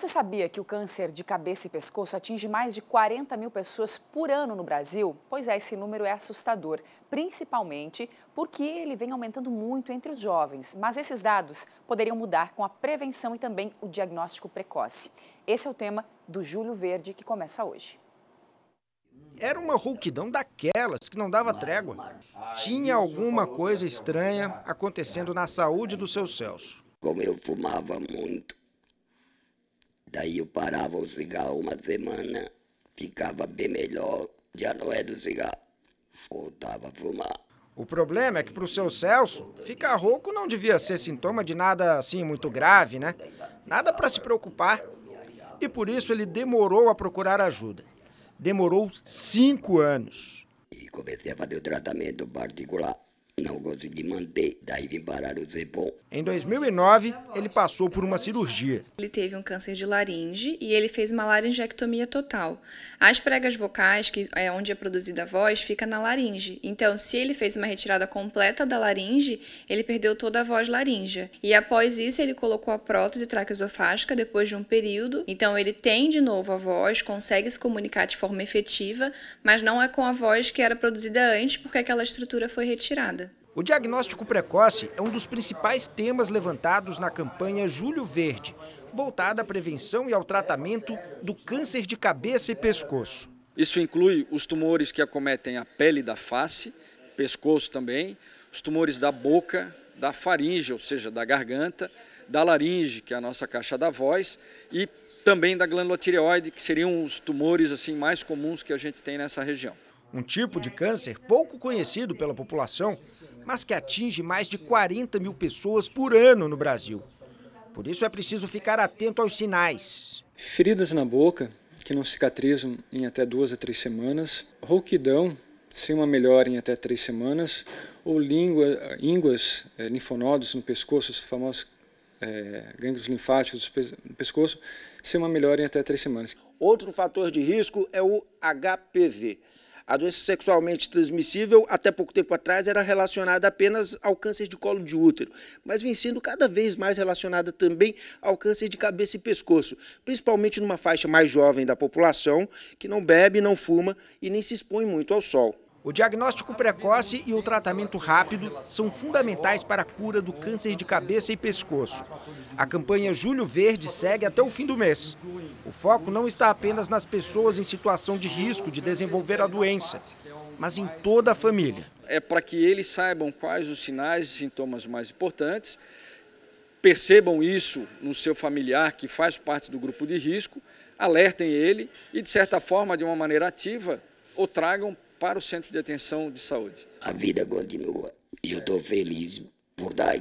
Você sabia que o câncer de cabeça e pescoço atinge mais de 40 mil pessoas por ano no Brasil? Pois é, esse número é assustador, principalmente porque ele vem aumentando muito entre os jovens. Mas esses dados poderiam mudar com a prevenção e também o diagnóstico precoce. Esse é o tema do Júlio Verde, que começa hoje. Era uma rouquidão daquelas que não dava trégua. Tinha alguma coisa estranha acontecendo na saúde do seu Celso. Como eu fumava muito Daí eu parava o cigarro uma semana, ficava bem melhor, já não é do cigarro, voltava a fumar. O problema é que para o seu Celso, ficar rouco não devia ser sintoma de nada assim muito grave, né? Nada para se preocupar. E por isso ele demorou a procurar ajuda. Demorou cinco anos. E comecei a fazer o tratamento particular não consegui manter, daí vim parar o CEPOM. Em 2009, ele passou por uma cirurgia. Ele teve um câncer de laringe e ele fez uma laringectomia total. As pregas vocais, que é onde é produzida a voz, fica na laringe. Então, se ele fez uma retirada completa da laringe, ele perdeu toda a voz laríngea. E após isso, ele colocou a prótese traqueosofágica depois de um período. Então, ele tem de novo a voz, consegue se comunicar de forma efetiva, mas não é com a voz que era produzida antes, porque aquela estrutura foi retirada. O diagnóstico precoce é um dos principais temas levantados na campanha Julho Verde, voltada à prevenção e ao tratamento do câncer de cabeça e pescoço. Isso inclui os tumores que acometem a pele da face, pescoço também, os tumores da boca, da faringe, ou seja, da garganta, da laringe, que é a nossa caixa da voz, e também da glândula tireoide, que seriam os tumores assim mais comuns que a gente tem nessa região. Um tipo de câncer pouco conhecido pela população, mas que atinge mais de 40 mil pessoas por ano no Brasil. Por isso é preciso ficar atento aos sinais. Feridas na boca, que não cicatrizam em até duas a três semanas, rouquidão, sem uma melhora em até três semanas, ou língua, ínguas, é, linfonodos no pescoço, os famosos é, gânglios linfáticos no pescoço, sem uma melhora em até três semanas. Outro fator de risco é o HPV. A doença sexualmente transmissível, até pouco tempo atrás, era relacionada apenas ao câncer de colo de útero, mas vem sendo cada vez mais relacionada também ao câncer de cabeça e pescoço, principalmente numa faixa mais jovem da população, que não bebe, não fuma e nem se expõe muito ao sol. O diagnóstico precoce e o tratamento rápido são fundamentais para a cura do câncer de cabeça e pescoço. A campanha Julho Verde segue até o fim do mês. O foco não está apenas nas pessoas em situação de risco de desenvolver a doença, mas em toda a família. É para que eles saibam quais os sinais e sintomas mais importantes, percebam isso no seu familiar que faz parte do grupo de risco, alertem ele e, de certa forma, de uma maneira ativa, o tragam para o Centro de Atenção de Saúde. A vida continua e eu estou feliz por dar